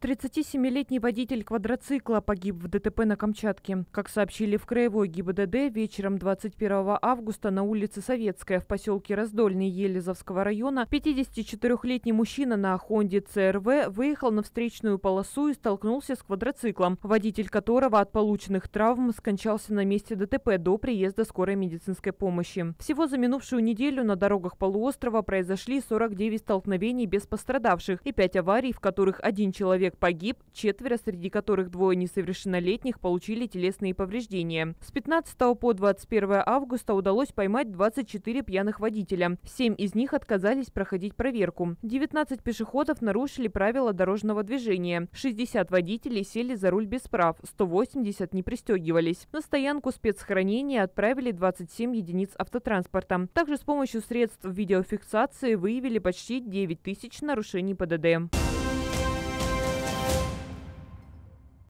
37-летний водитель квадроцикла погиб в ДТП на Камчатке. Как сообщили в Краевой ГИБДД, вечером 21 августа на улице Советская в поселке Раздольный Елизовского района 54-летний мужчина на Хонде ЦРВ выехал на встречную полосу и столкнулся с квадроциклом, водитель которого от полученных травм скончался на месте ДТП до приезда скорой медицинской помощи. Всего за минувшую неделю на дорогах полуострова произошли 49 столкновений без пострадавших и 5 аварий, в которых один человек человек погиб, четверо, среди которых двое несовершеннолетних, получили телесные повреждения. С 15 по 21 августа удалось поймать 24 пьяных водителя. Семь из них отказались проходить проверку. 19 пешеходов нарушили правила дорожного движения. 60 водителей сели за руль без прав, 180 не пристегивались. На стоянку спецхранения отправили 27 единиц автотранспорта. Также с помощью средств видеофиксации выявили почти 9 тысяч нарушений ПДД.